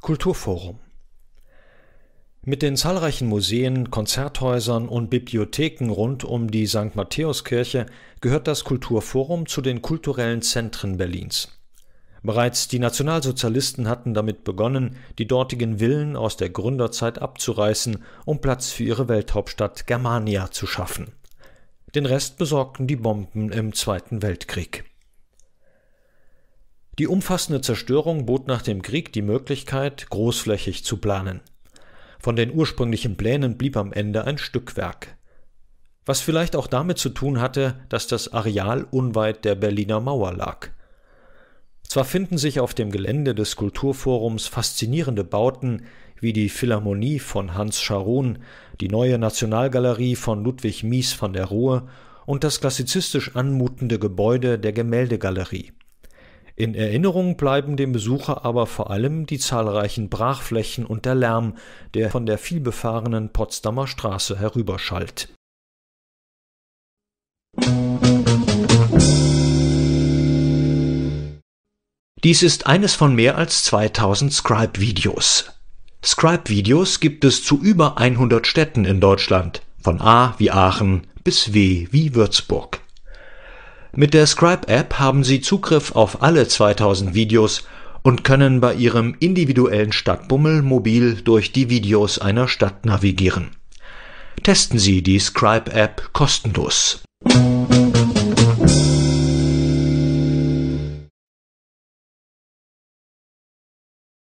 Kulturforum. Mit den zahlreichen Museen, Konzerthäusern und Bibliotheken rund um die St. Matthäuskirche gehört das Kulturforum zu den kulturellen Zentren Berlins. Bereits die Nationalsozialisten hatten damit begonnen, die dortigen Villen aus der Gründerzeit abzureißen, um Platz für ihre Welthauptstadt Germania zu schaffen. Den Rest besorgten die Bomben im Zweiten Weltkrieg. Die umfassende Zerstörung bot nach dem Krieg die Möglichkeit, großflächig zu planen. Von den ursprünglichen Plänen blieb am Ende ein Stückwerk. Was vielleicht auch damit zu tun hatte, dass das Areal unweit der Berliner Mauer lag. Zwar finden sich auf dem Gelände des Kulturforums faszinierende Bauten wie die Philharmonie von Hans Scharoun, die neue Nationalgalerie von Ludwig Mies van der Rohe und das klassizistisch anmutende Gebäude der Gemäldegalerie. In Erinnerung bleiben dem Besucher aber vor allem die zahlreichen Brachflächen und der Lärm, der von der vielbefahrenen Potsdamer Straße herüberschallt. Dies ist eines von mehr als 2000 Scribe-Videos. Scribe-Videos gibt es zu über 100 Städten in Deutschland, von A wie Aachen bis W wie Würzburg. Mit der Scribe-App haben Sie Zugriff auf alle 2000 Videos und können bei Ihrem individuellen Stadtbummel mobil durch die Videos einer Stadt navigieren. Testen Sie die Scribe-App kostenlos.